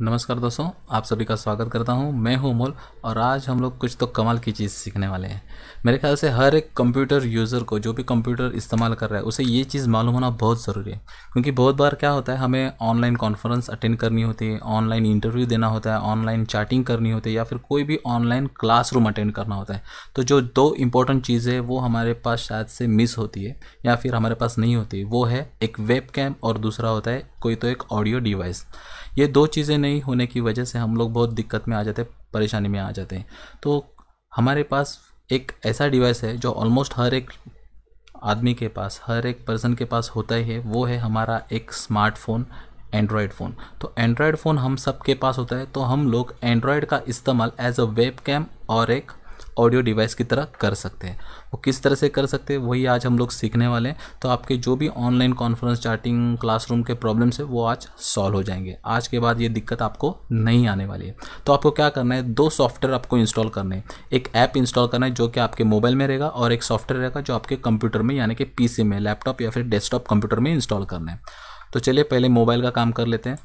नमस्कार दोस्तों आप सभी का स्वागत करता हूं मैं हूं अमोल और आज हम लोग कुछ तो कमाल की चीज़ सीखने वाले हैं मेरे ख्याल से हर एक कंप्यूटर यूज़र को जो भी कंप्यूटर इस्तेमाल कर रहा है उसे ये चीज़ मालूम होना बहुत ज़रूरी है क्योंकि बहुत बार क्या होता है हमें ऑनलाइन कॉन्फ्रेंस अटेंड करनी होती है ऑनलाइन इंटरव्यू देना होता है ऑनलाइन चैटिंग करनी होती है या फिर कोई भी ऑनलाइन क्लासरूम अटेंड करना होता है तो जो दो इंपॉर्टेंट चीज़ें वो हमारे पास शायद से मिस होती है या फिर हमारे पास नहीं होती वो है एक वेब और दूसरा होता है कोई तो एक ऑडियो डिवाइस ये दो चीज़ें नहीं होने की वजह से हम लोग बहुत दिक्कत में आ जाते हैं परेशानी में आ जाते हैं तो हमारे पास एक ऐसा डिवाइस है जो ऑलमोस्ट हर एक आदमी के पास हर एक पर्सन के पास होता ही है वो है हमारा एक स्मार्टफोन एंड्रॉयड फ़ोन तो एंड्रॉयड फ़ोन हम सब के पास होता है तो हम लोग एंड्रॉयड का इस्तेमाल एज अ वेब कैम और एक ऑडियो डिवाइस की तरह कर सकते हैं वो किस तरह से कर सकते हैं वही आज हम लोग सीखने वाले हैं तो आपके जो भी ऑनलाइन कॉन्फ्रेंस चार्टिंग क्लासरूम के प्रॉब्लम्स है वो आज सॉल्व हो जाएंगे आज के बाद ये दिक्कत आपको नहीं आने वाली है तो आपको क्या करना है दो सॉफ्टवेयर आपको इंस्टॉल करने हैं एक ऐप इंस्टॉल करना है जो कि आपके मोबाइल में रहेगा और एक सॉफ्टवेयर रहेगा जो आपके कंप्यूटर में यानी कि पी में लैपटॉप या फिर डेस्कटॉप कंप्यूटर में इंस्टॉल करना है तो चलिए पहले मोबाइल का काम कर लेते हैं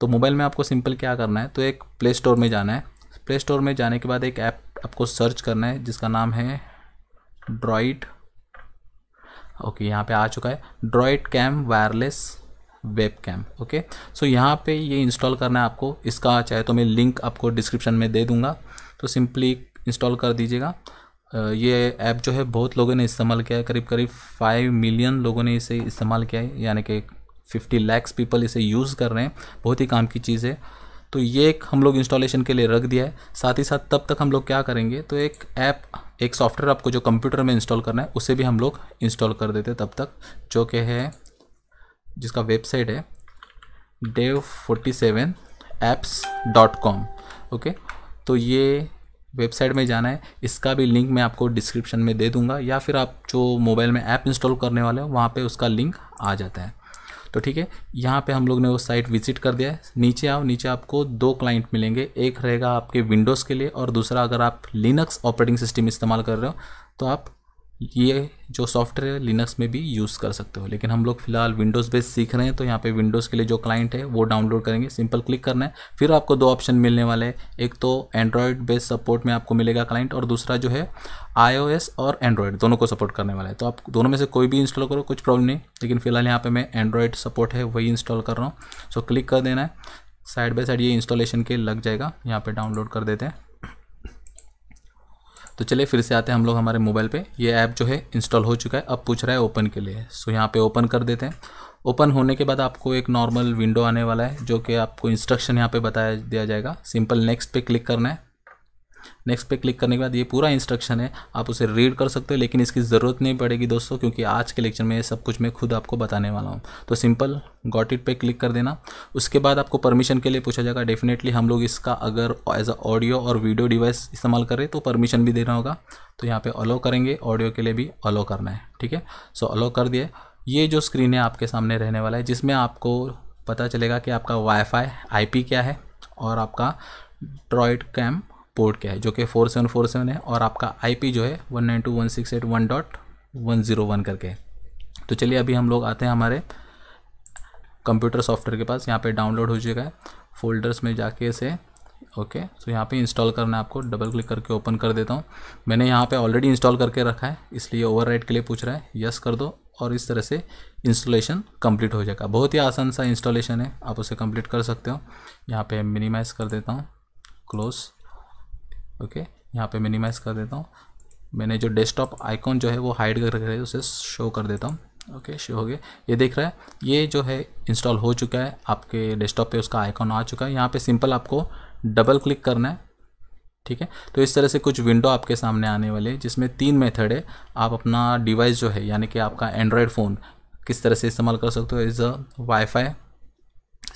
तो मोबाइल में आपको सिंपल क्या करना है तो एक प्ले स्टोर में जाना है प्ले स्टोर में जाने के बाद एक ऐप आपको सर्च करना है जिसका नाम है ड्रॉइड ओके यहाँ पे आ चुका है DroidCam wireless webcam okay so यहाँ पे ये इंस्टॉल करना है आपको इसका चाहे तो मैं लिंक आपको डिस्क्रिप्शन में दे दूँगा तो सिंपली इंस्टॉल कर दीजिएगा ये ऐप जो है बहुत लोगों ने इस्तेमाल किया है करीब करीब फाइव मिलियन लोगों ने इसे इस्तेमाल किया है यानी कि फिफ्टी लैक्स पीपल इसे यूज़ कर रहे हैं बहुत ही काम की चीज़ है तो ये एक हम लोग इंस्टॉलेशन के लिए रख दिया है साथ ही साथ तब तक हम लोग क्या करेंगे तो एक ऐप एक सॉफ्टवेयर आपको जो कंप्यूटर में इंस्टॉल करना है उसे भी हम लोग इंस्टॉल कर देते तब तक जो कि है जिसका वेबसाइट है Dev forty seven apps dot com okay तो ये वेबसाइट में जाना है इसका भी लिंक मैं आपको डिस्क्रिप्शन में दे दूंगा या फिर आप जो मोबाइल में ऐप इंस्टॉल करने वाले हो वहाँ पे उसका लिंक आ जाता है तो ठीक है यहाँ पे हम लोग ने वो साइट विजिट कर दिया है नीचे आओ नीचे आपको दो क्लाइंट मिलेंगे एक रहेगा आपके विंडोज़ के लिए और दूसरा अगर आप लिनक्स ऑपरेटिंग सिस्टम इस्तेमाल कर रहे हो तो आप ये जो सॉफ्टवेयर है लिनक्स में भी यूज़ कर सकते हो लेकिन हम लोग फिलहाल विंडोज़ बेस सीख रहे हैं तो यहाँ पे विंडोज़ के लिए जो क्लाइंट है वो डाउनलोड करेंगे सिंपल क्लिक करना है फिर आपको दो ऑप्शन मिलने वाले हैं एक तो एंड्रॉयड बेस सपोर्ट में आपको मिलेगा क्लाइंट और दूसरा जो है आई और एंड्रॉयड दोनों को सपोर्ट करने वाला है तो आप दोनों में से कोई भी इंस्टॉल करो कुछ प्रॉब्लम नहीं लेकिन फिलहाल यहाँ पर मैं एंड्रॉयड सपोर्ट है वही इंस्टॉल कर रहा हूँ सो क्लिक कर देना है साइड बाई साइड ये इंस्टॉलेशन के लग जाएगा यहाँ पर डाउनलोड कर देते हैं तो चलिए फिर से आते हैं हम लोग हमारे मोबाइल पे ये ऐप जो है इंस्टॉल हो चुका है अब पूछ रहा है ओपन के लिए सो यहाँ पे ओपन कर देते हैं ओपन होने के बाद आपको एक नॉर्मल विंडो आने वाला है जो कि आपको इंस्ट्रक्शन यहाँ पे बताया दिया जाएगा सिंपल नेक्स्ट पे क्लिक करना है नेक्स्ट पे क्लिक करने के बाद ये पूरा इंस्ट्रक्शन है आप उसे रीड कर सकते हो लेकिन इसकी ज़रूरत नहीं पड़ेगी दोस्तों क्योंकि आज के लेक्चर में ये सब कुछ मैं खुद आपको बताने वाला हूँ तो सिंपल गॉट इट पे क्लिक कर देना उसके बाद आपको परमिशन के लिए पूछा जाएगा डेफिनेटली हम लोग इसका अगर एज अ ऑडियो और वीडियो डिवाइस इस्तेमाल करें तो परमिशन भी देना होगा तो यहाँ पर अलो करेंगे ऑडियो के लिए भी अलो करना है ठीक है सो अलो कर दिए ये जो स्क्रीन है आपके सामने रहने वाला है जिसमें आपको पता चलेगा कि आपका वाईफाई आईपी क्या है और आपका ड्रॉइड कैम पोर्ट क्या है जो कि फोर सेवन फोर सेवन है और आपका आईपी जो है one nine two one six eight one dot one zero one करके तो चलिए अभी हम लोग आते हैं हमारे कंप्यूटर सॉफ्टवेयर के पास यहाँ पे डाउनलोड हो जाएगा फोल्डर्स में जाके से ओके सो यहाँ पे इंस्टॉल करना है आपको डबल क्लिक करके ओपन कर देता हूँ मैंने यहाँ पे ऑलरेडी इंस्टॉल करके रखा है इसलिए ओवर के लिए पूछ रहा है यस कर दो और इस तरह से इंस्टॉलेशन कंप्लीट हो जाएगा बहुत ही आसान सा इंस्टॉलेशन है आप उसे कंप्लीट कर सकते हो यहाँ पे मिनिमाइज़ कर देता हूँ क्लोज़ ओके यहाँ पे मिनिमाइज कर देता हूँ मैंने जो डेस्कटॉप आइकॉन जो है वो हाइड कर रखा है उसे शो कर देता हूँ ओके शो हो गया ये देख रहा है ये जो है इंस्टॉल हो चुका है आपके डेस्कटॉप पे उसका आइकॉन आ चुका है यहाँ पे सिंपल आपको डबल क्लिक करना है ठीक है तो इस तरह से कुछ विंडो आपके सामने आने वाले जिसमें तीन मेथड है आप अपना डिवाइस जो है यानी कि आपका एंड्रॉयड फ़ोन किस तरह से इस्तेमाल कर सकते हो इज़ अ वाईफाई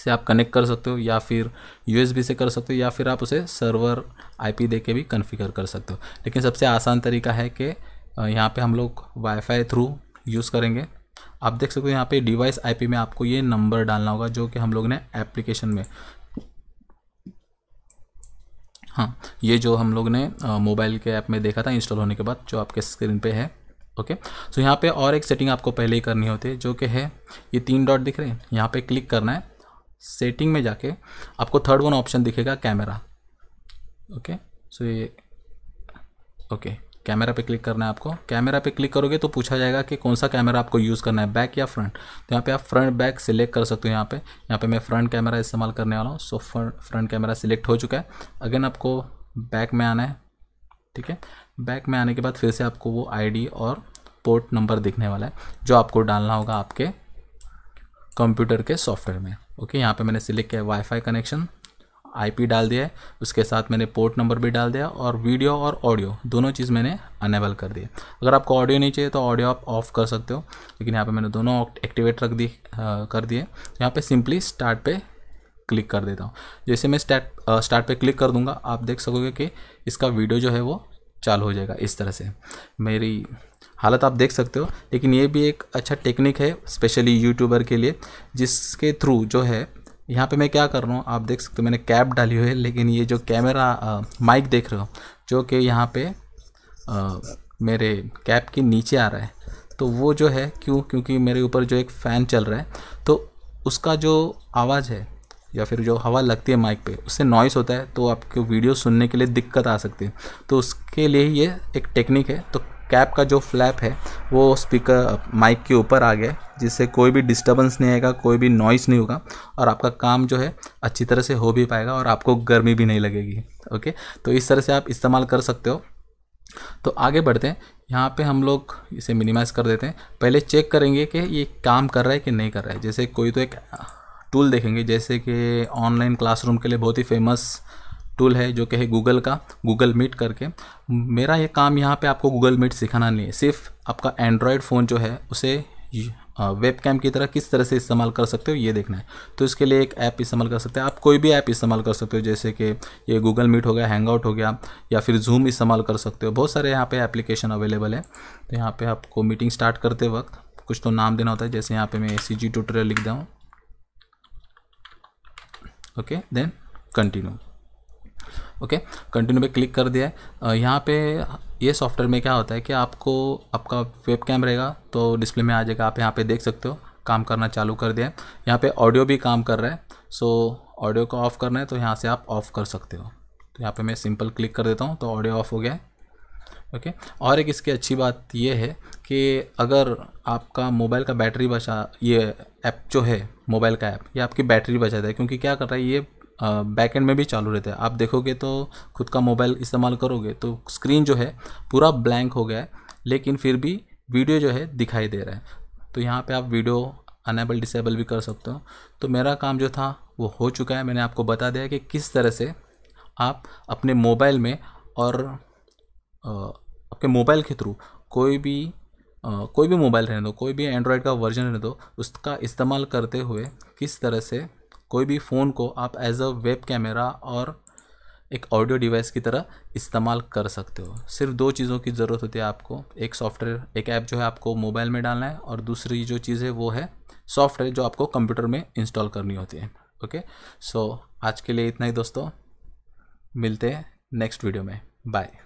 से आप कनेक्ट कर सकते हो या फिर यूएसबी से कर सकते हो या फिर आप उसे सर्वर आईपी देके भी कन्फिगर कर सकते हो लेकिन सबसे आसान तरीका है कि यहाँ पे हम लोग वाईफाई थ्रू यूज़ करेंगे आप देख सकते हो यहाँ पे डिवाइस आईपी में आपको ये नंबर डालना होगा जो कि हम लोग ने एप्लीकेशन में हाँ ये जो हम लोग ने मोबाइल के ऐप में देखा था इंस्टॉल होने के बाद जो आपके स्क्रीन पे है ओके सो यहाँ पे और एक सेटिंग आपको पहले ही करनी होती है जो कि है ये तीन डॉट दिख रहे हैं यहाँ पे क्लिक करना है सेटिंग में जाके आपको थर्ड वन ऑप्शन दिखेगा कैमरा ओके सो ये ओके कैमरा पे क्लिक करना है आपको कैमरा पे क्लिक करोगे तो पूछा जाएगा कि कौन सा कैमरा आपको यूज़ करना है बैक या फ्रंट तो यहाँ पे आप फ्रंट बैक सिलेक्ट कर सकते हो यहाँ पे यहाँ पे मैं फ्रंट कैमरा इस्तेमाल करने वाला हूँ सो फ्रंट कैमरा सिलेक्ट हो चुका है अगेन आपको बैक में आना है ठीक है बैक में आने के बाद फिर से आपको वो आई और पोर्ट नंबर दिखने वाला है जो आपको डालना होगा आपके कंप्यूटर के सॉफ्टवेयर में ओके यहाँ पे मैंने सिलेक्ट किया वाईफाई कनेक्शन आईपी डाल दिया है उसके साथ मैंने पोर्ट नंबर भी डाल दिया और वीडियो और ऑडियो दोनों चीज़ मैंने अनेबल कर दी अगर आपको ऑडियो नहीं चाहिए तो ऑडियो आप ऑफ कर सकते हो लेकिन यहाँ पे मैंने दोनों एक्टिवेट रख दी आ, कर दिए तो यहाँ पे सिंपली स्टार्ट पे क्लिक कर देता हूँ जैसे मैं स्टार्ट स्टार्ट पे क्लिक कर दूँगा आप देख सकोगे कि इसका वीडियो जो है वो चालू हो जाएगा इस तरह से मेरी हालत आप देख सकते हो लेकिन ये भी एक अच्छा टेक्निक है स्पेशली यूट्यूबर के लिए जिसके थ्रू जो है यहाँ पे मैं क्या कर रहा हूँ आप देख सकते हो मैंने कैप डाली हुई है लेकिन ये जो कैमरा माइक देख रहे हो जो कि यहाँ पे आ, मेरे कैप के नीचे आ रहा है तो वो जो है क्यों क्योंकि मेरे ऊपर जो एक फ़ैन चल रहा है तो उसका जो आवाज़ है या फिर जो हवा लगती है माइक पे उससे नॉइस होता है तो आपके वीडियो सुनने के लिए दिक्कत आ सकती है तो उसके लिए ये एक टेक्निक है तो कैप का जो फ्लैप है वो स्पीकर माइक के ऊपर आ गया जिससे कोई भी डिस्टर्बेंस नहीं आएगा कोई भी नॉइस नहीं होगा और आपका काम जो है अच्छी तरह से हो भी पाएगा और आपको गर्मी भी नहीं लगेगी ओके तो इस तरह से आप इस्तेमाल कर सकते हो तो आगे बढ़ते हैं यहाँ पे हम लोग इसे मिनिमाइज़ कर देते हैं पहले चेक करेंगे कि ये काम कर रहा है कि नहीं कर रहा है जैसे कोई तो एक टूल देखेंगे जैसे कि ऑनलाइन क्लासरूम के लिए बहुत ही फेमस टूल है जो कि है गूगल का गूगल मीट करके मेरा ये काम यहाँ पे आपको गूगल मीट सिखाना नहीं है सिर्फ आपका एंड्रॉयड फ़ोन जो है उसे वेब कैम की तरह किस तरह से इस्तेमाल कर सकते हो ये देखना है तो इसके लिए एक ऐप इस्तेमाल कर सकते हैं आप कोई भी ऐप इस्तेमाल कर सकते हो जैसे कि ये गूगल मीट हो गया हैंग आउट हो गया या फिर जूम इस्तेमाल कर सकते हो बहुत सारे यहाँ पर एप्लीकेशन अवेलेबल है तो यहाँ पर आपको मीटिंग स्टार्ट करते वक्त कुछ तो नाम देना होता है जैसे यहाँ पर मैं सी जी लिख दूँ okay then continue okay continue पे क्लिक कर दिया है यहाँ पे ये सॉफ्टवेयर में क्या होता है कि आपको आपका वेब कैम रहेगा तो डिस्प्ले में आ जाएगा आप यहाँ पे देख सकते हो काम करना चालू कर दिया है यहाँ पे ऑडियो भी काम कर रहा है सो ऑडियो को ऑफ़ करना है तो यहाँ से आप ऑफ़ कर सकते हो तो यहाँ पर मैं सिंपल क्लिक कर देता हूँ तो ऑडियो ऑफ़ हो गया है ओके और एक इसकी अच्छी बात यह है कि अगर आपका मोबाइल का बैटरी बचा ये ऐप जो है मोबाइल का ऐप ये आपकी बैटरी बचाता है क्योंकि क्या कर रहा है ये बैकएंड में भी चालू रहता है आप देखोगे तो खुद का मोबाइल इस्तेमाल करोगे तो स्क्रीन जो है पूरा ब्लैंक हो गया है लेकिन फिर भी वीडियो जो है दिखाई दे रहा है तो यहाँ पे आप वीडियो अनेबल डिसेबल भी कर सकते हो तो मेरा काम जो था वो हो चुका है मैंने आपको बता दिया कि किस तरह से आप अपने मोबाइल में और आपके मोबाइल के थ्रू कोई भी आ, कोई भी मोबाइल रहने दो कोई भी एंड्रॉयड का वर्जन रहने दो उसका इस्तेमाल करते हुए किस तरह से कोई भी फ़ोन को आप एज अ वेब कैमरा और एक ऑडियो डिवाइस की तरह इस्तेमाल कर सकते हो सिर्फ दो चीज़ों की ज़रूरत होती है आपको एक सॉफ्टवेयर एक ऐप जो है आपको मोबाइल में डालना है और दूसरी जो चीज़ है वो है सॉफ्टवेयर जो आपको कंप्यूटर में इंस्टॉल करनी होती है ओके सो so, आज के लिए इतना ही दोस्तों मिलते हैं नेक्स्ट वीडियो में बाय